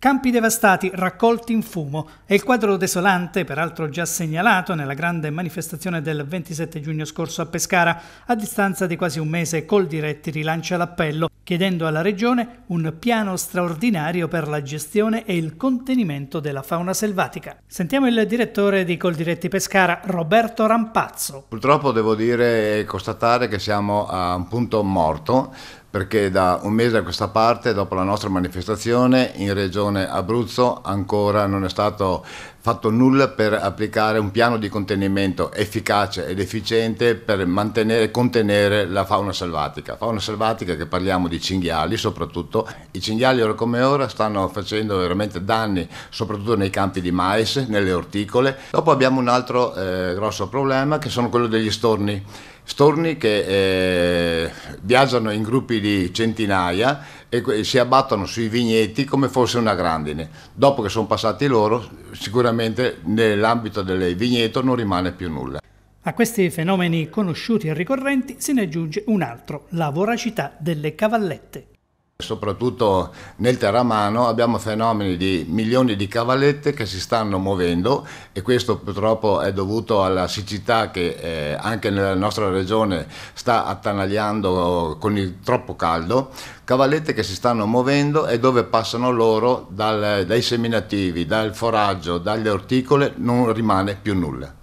Campi devastati, raccolti in fumo. È il quadro desolante, peraltro già segnalato nella grande manifestazione del 27 giugno scorso a Pescara. A distanza di quasi un mese, Coldiretti rilancia l'appello, chiedendo alla Regione un piano straordinario per la gestione e il contenimento della fauna selvatica. Sentiamo il direttore di Coldiretti Pescara, Roberto Rampazzo. Purtroppo devo dire e constatare che siamo a un punto morto perché da un mese a questa parte, dopo la nostra manifestazione, in regione Abruzzo ancora non è stato fatto nulla per applicare un piano di contenimento efficace ed efficiente per mantenere, e contenere la fauna selvatica. Fauna selvatica che parliamo di cinghiali soprattutto. I cinghiali ora come ora stanno facendo veramente danni soprattutto nei campi di mais, nelle orticole. Dopo abbiamo un altro eh, grosso problema che sono quello degli storni storni che eh, viaggiano in gruppi di centinaia e si abbattono sui vigneti come fosse una grandine. Dopo che sono passati loro, sicuramente nell'ambito del vigneto non rimane più nulla. A questi fenomeni conosciuti e ricorrenti se ne aggiunge un altro, la voracità delle cavallette. Soprattutto nel terramano abbiamo fenomeni di milioni di cavallette che si stanno muovendo e questo purtroppo è dovuto alla siccità che eh, anche nella nostra regione sta attanagliando con il troppo caldo. Cavallette che si stanno muovendo e dove passano loro dal, dai seminativi, dal foraggio, dalle orticole non rimane più nulla.